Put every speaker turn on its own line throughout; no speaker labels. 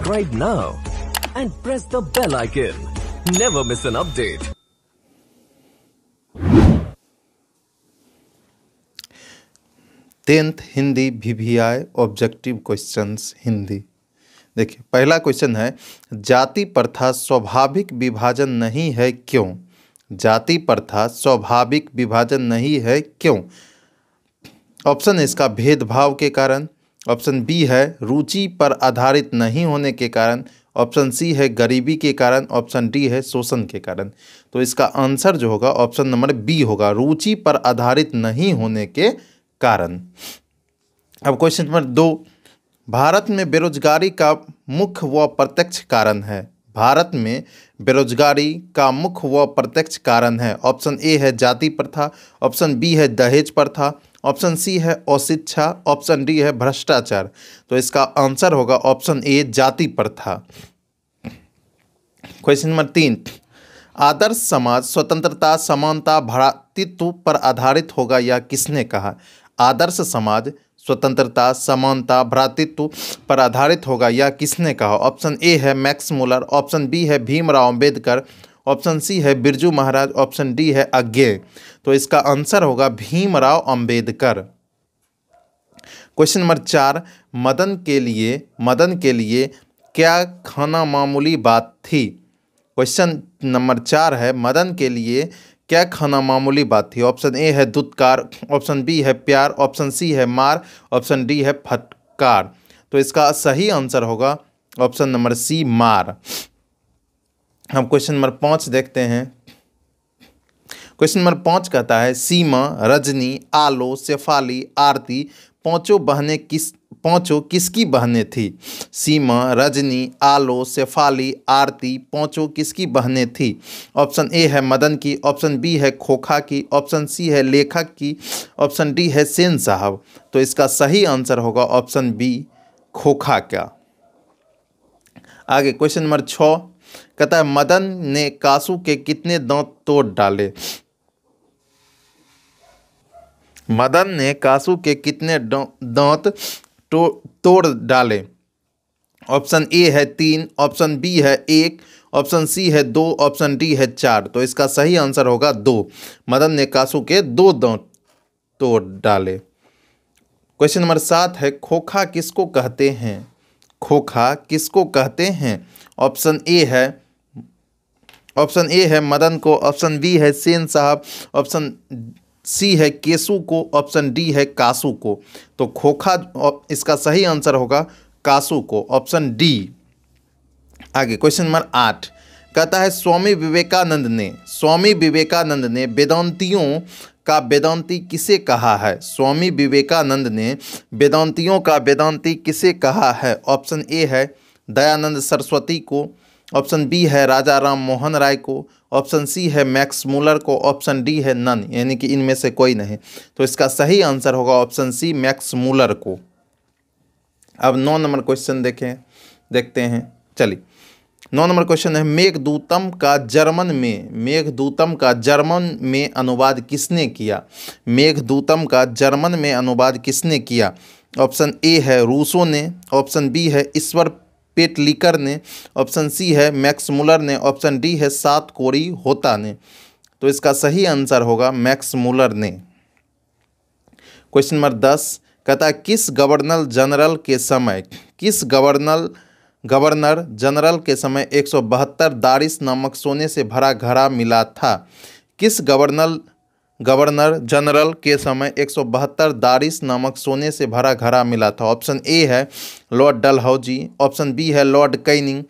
Subscribe now and press the bell icon. Never miss an update. Tenth Hindi V V I objective question Hindi देखिए पहला question है जाति प्रथा स्वाभाविक विभाजन नहीं है क्यों जाति प्रथा स्वाभाविक विभाजन नहीं है क्यों ऑप्शन इसका भेदभाव के कारण ऑप्शन बी है रुचि पर आधारित नहीं होने के कारण ऑप्शन सी है गरीबी के कारण ऑप्शन डी है शोषण के कारण तो इसका आंसर जो होगा ऑप्शन नंबर बी होगा रुचि पर आधारित नहीं होने के कारण अब क्वेश्चन नंबर दो भारत में बेरोजगारी का मुख्य व प्रत्यक्ष कारण है भारत में बेरोजगारी का मुख्य व प्रत्यक्ष कारण है ऑप्शन ए है जाति प्रथा ऑप्शन बी है दहेज प्रथा ऑप्शन सी है अशिक्षा ऑप्शन डी है भ्रष्टाचार तो इसका आंसर होगा ऑप्शन ए जाति प्रथा क्वेश्चन नंबर तीन आदर्श समाज स्वतंत्रता समानता भ्रातृत्व पर आधारित होगा या किसने कहा आदर्श समाज स्वतंत्रता समानता भ्रातृत्व पर आधारित होगा या किसने कहा ऑप्शन ए है मैक्स मूलर ऑप्शन बी है भीमराव अंबेडकर ऑप्शन सी है बिरजू महाराज ऑप्शन डी है अज्ञे तो इसका आंसर होगा भीमराव अंबेडकर क्वेश्चन नंबर चार मदन के लिए मदन के लिए क्या खाना मामूली बात थी क्वेश्चन नंबर चार है मदन के लिए क्या खाना मामूली बात थी ऑप्शन ए है दुधकार ऑप्शन बी है प्यार ऑप्शन सी है मार ऑप्शन डी है फटकार तो इसका सही आंसर होगा ऑप्शन नंबर सी मार हम क्वेश्चन नंबर पाँच देखते हैं क्वेश्चन नंबर पाँच कहता है सीमा रजनी आलो शेफाली आरती पांचों बहनें किस पांचों किसकी बहनें थी सीमा रजनी आलो शेफाली आरती पांचों किसकी बहनें थी ऑप्शन ए है मदन की ऑप्शन बी है खोखा की ऑप्शन सी है लेखक की ऑप्शन डी है सेन साहब तो इसका सही आंसर होगा ऑप्शन बी खोखा का आगे क्वेश्चन नंबर छः कहता है मदन ने कासू के कितने दांत तोड़ डाले मदन ने कासू के कितने दांत तो-, तोड़ डाले ऑप्शन ए है तीन ऑप्शन बी है एक ऑप्शन सी है दो ऑप्शन डी है चार तो इसका सही आंसर होगा दो मदन ने कासू के दो दांत तोड़ डाले क्वेश्चन नंबर सात है खोखा किसको कहते हैं खोखा किसको कहते हैं ऑप्शन ए है ऑप्शन ए है मदन को ऑप्शन बी है सेन साहब ऑप्शन सी है केसु को ऑप्शन डी है कासू को तो खोखा इसका सही आंसर होगा कासू को ऑप्शन डी आगे क्वेश्चन नंबर आठ कहता है स्वामी विवेकानंद ने स्वामी विवेकानंद ने वेदांतियों का वेदांति किसे कहा है स्वामी विवेकानंद ने वेदांतियों का वेदांति किसे कहा है ऑप्शन ए है दयानंद सरस्वती को ऑप्शन बी है राजा राम मोहन राय को ऑप्शन सी है मैक्स मूलर को ऑप्शन डी है नन यानी कि इनमें से कोई नहीं तो इसका सही आंसर होगा ऑप्शन सी मैक्स मूलर को अब नौ नंबर क्वेश्चन देखें देखते हैं चलिए नौ नंबर क्वेश्चन है मेघदूतम का जर्मन में मेघदूतम का जर्मन में अनुवाद किसने किया मेघदूतम का जर्मन में अनुवाद किसने किया ऑप्शन ए है रूसो ने ऑप्शन बी है ईश्वर पेटलिकर ने ऑप्शन सी है मैक्स मुलर ने ऑप्शन डी है सात कोरी होता ने तो इसका सही आंसर होगा मैक्स मुलर ने क्वेश्चन नंबर दस कहता किस गवर्नर जनरल के समय किस गवर्नर गवर्नर जनरल के समय एक दारिस नामक सोने से भरा घड़ा मिला था किस गवर्नर गवर्नर जनरल के समय एक दारिस नामक सोने से भरा घड़ा मिला था ऑप्शन ए है लॉर्ड डलहौजी ऑप्शन बी है लॉर्ड कैनिंग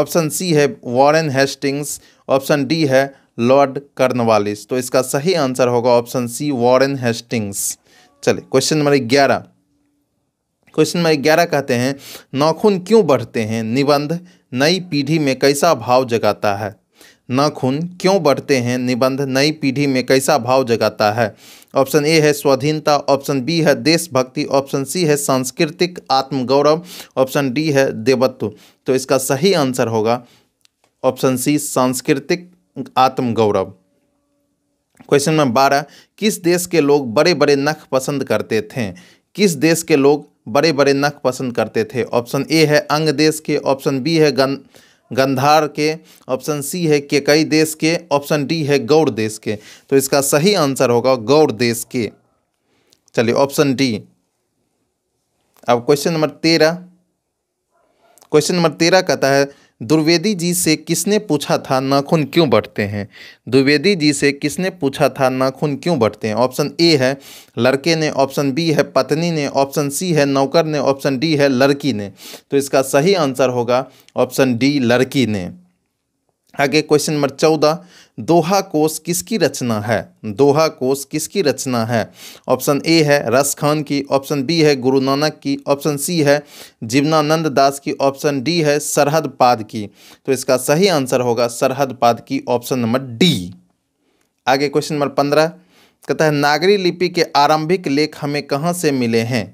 ऑप्शन सी है वॉरेन हेस्टिंग्स ऑप्शन डी है लॉर्ड कर्नवालिस तो इसका सही आंसर होगा ऑप्शन सी वॉरेन हेस्टिंग्स चलिए क्वेश्चन नंबर ग्यारह क्वेश्चन नंबर ग्यारह कहते हैं नाखून क्यों बढ़ते हैं निबंध नई पीढ़ी में कैसा भाव जगाता है नाखून क्यों बढ़ते हैं निबंध नई पीढ़ी में कैसा भाव जगाता है ऑप्शन ए है स्वाधीनता ऑप्शन बी है देशभक्ति ऑप्शन सी है सांस्कृतिक आत्मगौरव ऑप्शन डी है देवत्व तो इसका सही आंसर होगा ऑप्शन सी सांस्कृतिक आत्मगौरव क्वेश्चन नंबर बारह किस देश के लोग बड़े बड़े नख पसंद करते थे किस देश के लोग बड़े बड़े नख पसंद करते थे ऑप्शन ए है अंग देश के ऑप्शन बी है गं गंधार के ऑप्शन सी है केकई देश के ऑप्शन डी है गौड़ देश के तो इसका सही आंसर होगा गौड़ देश के चलिए ऑप्शन डी अब क्वेश्चन नंबर तेरह क्वेश्चन नंबर तेरह कहता है द्विवेदी जी से किसने पूछा था नाखून क्यों बढ़ते हैं द्विवेदी जी से किसने पूछा था नाखून क्यों बढ़ते हैं ऑप्शन ए है लड़के ने ऑप्शन बी है पत्नी ने ऑप्शन सी है नौकर ने ऑप्शन डी है लड़की ने तो इसका सही आंसर होगा ऑप्शन डी लड़की ने आगे क्वेश्चन नंबर चौदह दोहा कोश किसकी रचना है दोहा कोश किसकी रचना है ऑप्शन ए है रस खान की ऑप्शन बी है गुरु नानक की ऑप्शन सी है जीवनानंद दास की ऑप्शन डी है सरहद पाद की तो इसका सही आंसर होगा सरहद पाद की ऑप्शन नंबर डी आगे क्वेश्चन नंबर पंद्रह कहता है नागरी लिपि के आरंभिक लेख हमें कहाँ से मिले हैं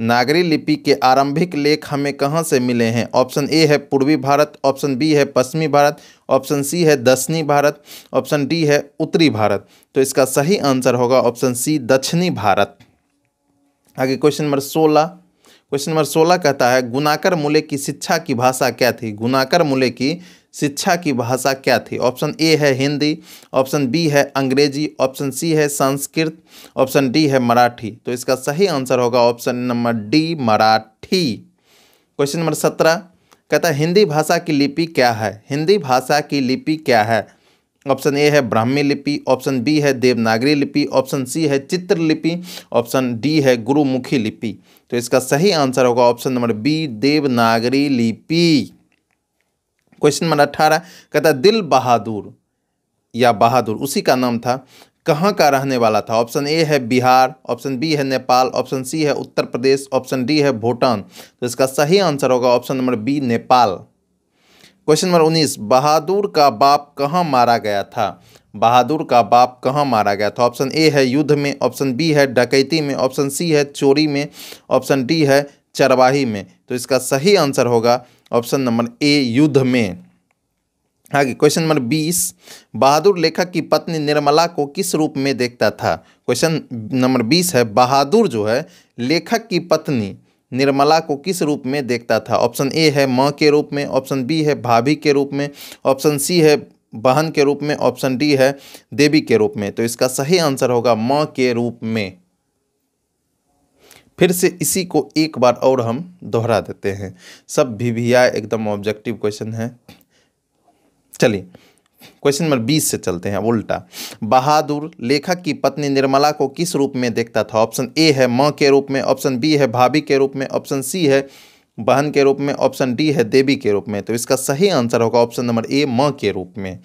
नागरी लिपि के आरंभिक लेख हमें कहाँ से मिले हैं ऑप्शन ए है पूर्वी भारत ऑप्शन बी है पश्चिमी भारत ऑप्शन सी है दक्षिणी भारत ऑप्शन डी है उत्तरी भारत तो इसका सही आंसर होगा ऑप्शन सी दक्षिणी भारत आगे क्वेश्चन नंबर सोलह क्वेश्चन नंबर सोलह कहता है गुनाकर मूल्य की शिक्षा की भाषा क्या थी गुनाकर मूल्य की शिक्षा की भाषा क्या थी ऑप्शन ए है हिंदी ऑप्शन बी है अंग्रेजी ऑप्शन सी है संस्कृत ऑप्शन डी है मराठी तो इसका सही आंसर होगा option number D Marathi question number सत्रह कहता है हिंदी भाषा की लिपि क्या है हिंदी भाषा की लिपि क्या है ऑप्शन ए है ब्राह्मी लिपि ऑप्शन बी है देवनागरी लिपि ऑप्शन सी है चित्रलिपि ऑप्शन डी है गुरुमुखी लिपि तो इसका सही आंसर होगा ऑप्शन नंबर बी देवनागरी लिपि क्वेश्चन नंबर अट्ठारह कहता है दिल बहादुर या बहादुर उसी का नाम था कहाँ का रहने वाला था ऑप्शन ए है बिहार ऑप्शन बी है नेपाल ऑप्शन सी है उत्तर प्रदेश ऑप्शन डी है भूटान तो इसका सही आंसर होगा option number B Nepal question number उन्नीस बहादुर का बाप कहाँ मारा गया था बहादुर का बाप कहाँ मारा गया था ऑप्शन ए है युद्ध में ऑप्शन बी है डकैती में ऑप्शन सी है चोरी में ऑप्शन डी है चरवाही में तो इसका सही आंसर होगा ऑप्शन नंबर ए युद्ध में आगे क्वेश्चन नंबर बीस बहादुर लेखक की पत्नी निर्मला को किस रूप में देखता था क्वेश्चन नंबर बीस है बहादुर जो है लेखक की पत्नी निर्मला को किस रूप में देखता था ऑप्शन ए है माँ के रूप में ऑप्शन बी है भाभी के रूप में ऑप्शन सी है बहन के रूप में ऑप्शन डी है देवी के रूप में तो इसका सही आंसर होगा माँ के रूप में फिर से इसी को एक बार और हम दोहरा देते हैं सब भी भी आए एकदम ऑब्जेक्टिव क्वेश्चन है चलिए क्वेश्चन नंबर बीस से चलते हैं उल्टा बहादुर लेखक की पत्नी निर्मला को किस रूप में देखता था ऑप्शन ए है माँ के रूप में ऑप्शन बी है भाभी के रूप में ऑप्शन सी है बहन के रूप में ऑप्शन डी है देवी के रूप में तो इसका सही आंसर होगा ऑप्शन नंबर ए माँ के रूप में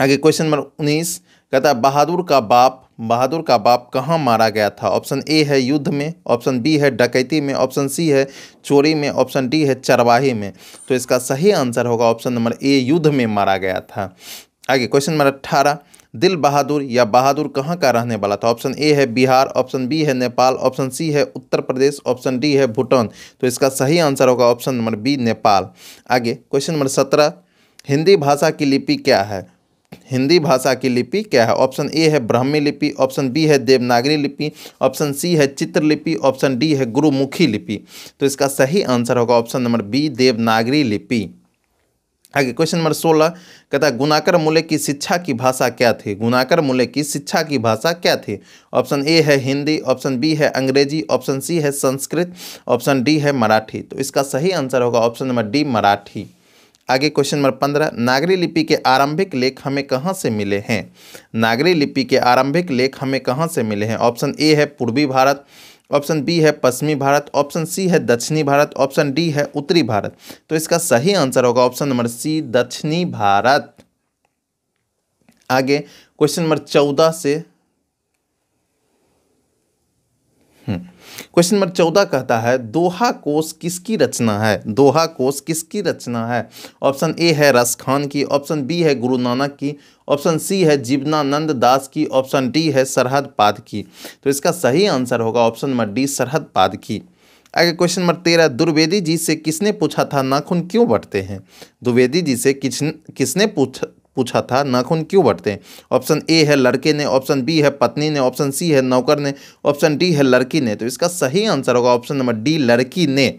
आगे क्वेश्चन नंबर उन्नीस कहता है बहादुर का बाप बहादुर का बाप कहाँ मारा गया था ऑप्शन ए है युद्ध में ऑप्शन बी है डकैती में ऑप्शन सी है चोरी में ऑप्शन डी है चरवाही में तो इसका सही आंसर होगा ऑप्शन नंबर ए युद्ध में मारा गया था आगे क्वेश्चन नंबर अट्ठारह दिल बहादुर या बहादुर कहाँ का रहने वाला था ऑप्शन ए है बिहार ऑप्शन बी है नेपाल ऑप्शन सी है उत्तर प्रदेश ऑप्शन डी है भूटान तो इसका सही आंसर होगा ऑप्शन नंबर बी नेपाल आगे क्वेश्चन नंबर सत्रह हिंदी भाषा की लिपि क्या है हिंदी भाषा की लिपि क्या है ऑप्शन ए है ब्राह्मी लिपि ऑप्शन बी है देवनागरी लिपि ऑप्शन सी है चित्रलिपि ऑप्शन डी है गुरुमुखी लिपि तो इसका सही आंसर होगा ऑप्शन नंबर बी देवनागरी लिपि आगे क्वेश्चन नंबर सोलह कहता है गुनाकर मूल्य की शिक्षा की भाषा क्या थी गुनाकर मूल्य की शिक्षा की भाषा क्या थी ऑप्शन ए है हिंदी ऑप्शन बी है अंग्रेजी ऑप्शन सी है संस्कृत ऑप्शन डी है मराठी तो इसका सही आंसर होगा ऑप्शन नंबर डी मराठी आगे क्वेश्चन नंबर पंद्रह नागरी लिपि के आरंभिक लेख हमें कहाँ से मिले हैं नागरी लिपि के आरंभिक लेख हमें कहाँ से मिले हैं ऑप्शन ए है पूर्वी भारत ऑप्शन बी है पश्चिमी भारत ऑप्शन सी है दक्षिणी भारत ऑप्शन डी है उत्तरी भारत तो इसका सही आंसर होगा ऑप्शन नंबर सी दक्षिणी भारत आगे क्वेश्चन नंबर चौदह से क्वेश्चन नंबर चौदह कहता है दोहा कोश किसकी रचना है दोहा कोश किसकी रचना है ऑप्शन ए है रस खान की ऑप्शन बी है गुरु नानक की ऑप्शन सी है जीवनानंद दास की ऑप्शन डी है सरहद पाद की तो इसका सही आंसर होगा ऑप्शन नंबर डी सरहद पाद की आगे क्वेश्चन नंबर तेरह द्विवेदी जी से किसने पूछा था नाखून क्यों बढ़ते हैं द्विवेदी जी से किस किसने पूछ पूछा था नाखून क्यों बढ़ते हैं ऑप्शन ए है लड़के ने ऑप्शन बी है पत्नी ने ऑप्शन सी है नौकर ने ऑप्शन डी है लड़की ने तो इसका सही आंसर होगा ऑप्शन नंबर डी लड़की ने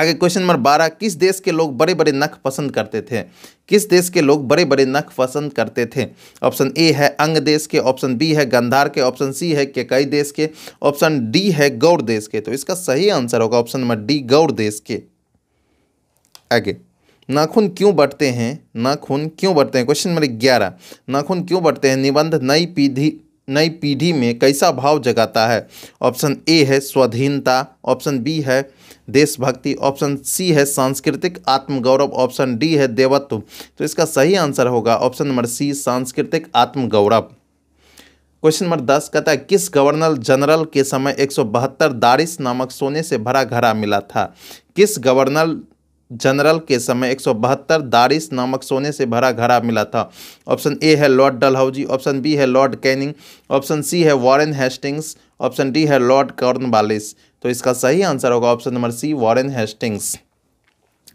आगे क्वेश्चन नंबर बारह किस देश के लोग बड़े बड़े नख पसंद करते थे किस देश के लोग बड़े बड़े नख पसंद करते थे ऑप्शन ए है अंग देश के ऑप्शन बी है गंधार के ऑप्शन सी है केकई देश के ऑप्शन डी है गौर देश के तो इसका सही आंसर होगा ऑप्शन नंबर डी गौर देश के आगे नाखून क्यों बढ़ते हैं नाखून क्यों बढ़ते हैं क्वेश्चन नंबर ग्यारह नाखून क्यों बढ़ते हैं निबंध नई पीढ़ी नई पीढ़ी में कैसा भाव जगाता है ऑप्शन ए है स्वाधीनता ऑप्शन बी है देशभक्ति ऑप्शन सी है सांस्कृतिक आत्मगौरव ऑप्शन डी है देवत्व तो इसका सही आंसर होगा ऑप्शन नंबर सी सांस्कृतिक आत्मगौरव क्वेश्चन नंबर दस कहता है किस गवर्नर जनरल के समय एक सौ नामक सोने से भरा घड़ा मिला था किस गवर्नर जनरल के समय एक दारिस नामक सोने से भरा घड़ा मिला था ऑप्शन ए है लॉर्ड डलहाउजी ऑप्शन बी है लॉर्ड कैनिंग ऑप्शन सी है वॉरेन हेस्टिंग्स ऑप्शन डी है लॉर्ड कॉर्नवालिस तो इसका सही आंसर होगा option number C Warren Hastings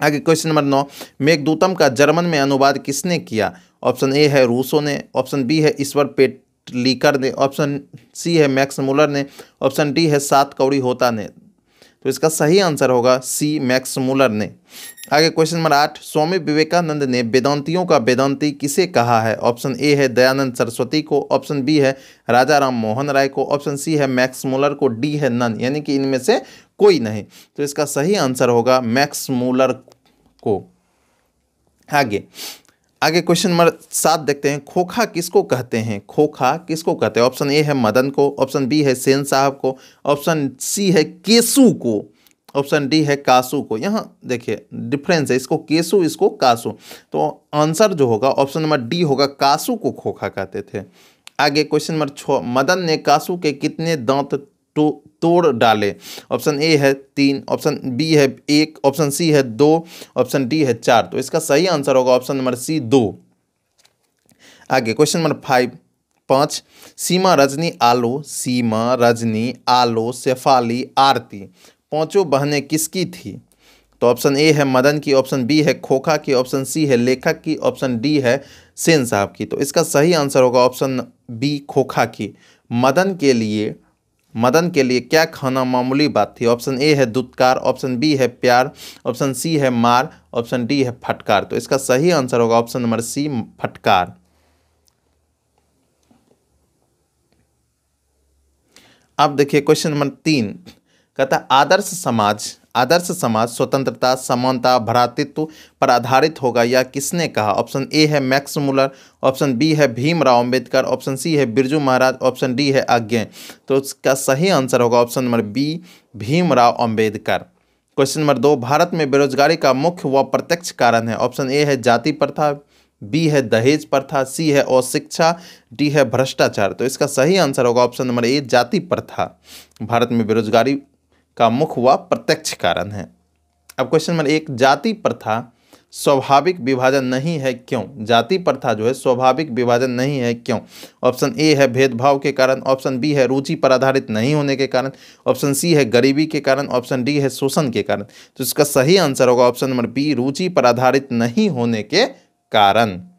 आगे क्वेश्चन नंबर नौ मेघदूतम का जर्मन में अनुवाद किसने किया ऑप्शन ए है रूसो ने ऑप्शन बी है ईश्वर पेटलीकर ने ऑप्शन सी है मैक्स मूलर ने ऑप्शन डी है सात कौड़ी होता ने तो इसका सही आंसर होगा सी मैक्स मूलर ने आगे क्वेश्चन नंबर आठ स्वामी विवेकानंद ने वेदांतियों का वेदांती किसे कहा है ऑप्शन ए है दयानंद सरस्वती को ऑप्शन बी है राजा राम मोहन राय को ऑप्शन सी है मैक्स मूलर को डी है नन यानी कि इनमें से कोई नहीं तो इसका सही आंसर होगा मैक्स मूलर को आगे आगे क्वेश्चन नंबर सात देखते हैं खोखा किसको कहते हैं खोखा किसको कहते हैं ऑप्शन ए है मदन को ऑप्शन बी है सेन साहब को ऑप्शन सी है केसु को ऑप्शन डी है कासू को यहाँ देखिए डिफरेंस है इसको केसु इसको कासू तो आंसर जो होगा ऑप्शन नंबर डी होगा कासू को खोखा कहते थे आगे क्वेश्चन नंबर छः मदन ने कासू के कितने दांत तो तोड़ डाले ऑप्शन ए है तीन ऑप्शन बी है एक ऑप्शन सी है दो ऑप्शन डी है चार तो इसका सही आंसर होगा ऑप्शन नंबर सी दो आगे क्वेश्चन नंबर फाइव पाँच सीमा रजनी आलो सीमा रजनी आलो शेफाली आरती पांचों बहनें किसकी थी तो ऑप्शन ए है मदन की ऑप्शन बी है खोखा की ऑप्शन सी है लेखक की ऑप्शन डी है सेन साहब की तो इसका सही आंसर होगा ऑप्शन बी खोखा की मदन के लिए मदन के लिए क्या खाना मामूली बात थी ऑप्शन ए है दुत्कार ऑप्शन बी है प्यार ऑप्शन सी है मार ऑप्शन डी है फटकार तो इसका सही आंसर होगा ऑप्शन नंबर सी फटकार अब देखिए क्वेश्चन नंबर तीन कहता आदर्श समाज आदर्श समाज स्वतंत्रता समानता भ्रातृत्व पर आधारित होगा या किसने कहा ऑप्शन ए है मैक्स मुलर ऑप्शन बी है भीमराव अंबेडकर ऑप्शन सी है बिरजू महाराज ऑप्शन डी है आज्ञा तो इसका सही आंसर होगा option number B Bhimrao Ambedkar question number दो भारत में बेरोजगारी का मुख्य व प्रत्यक्ष कारण है ऑप्शन ए है जाति प्रथा बी है दहेज प्रथा सी है अशिक्षा डी है भ्रष्टाचार तो इसका सही आंसर होगा ऑप्शन नंबर ए जाति प्रथा भारत में बेरोजगारी का मुख्य व प्रत्यक्ष कारण है अब क्वेश्चन नंबर एक जाति प्रथा स्वाभाविक विभाजन नहीं है क्यों जाति प्रथा जो है स्वाभाविक विभाजन नहीं है क्यों ऑप्शन ए है भेदभाव के कारण ऑप्शन बी है रुचि पर आधारित नहीं होने के कारण ऑप्शन सी है गरीबी के कारण ऑप्शन डी है शोषण के कारण तो इसका सही आंसर होगा ऑप्शन नंबर बी रुचि पर आधारित नहीं होने के कारण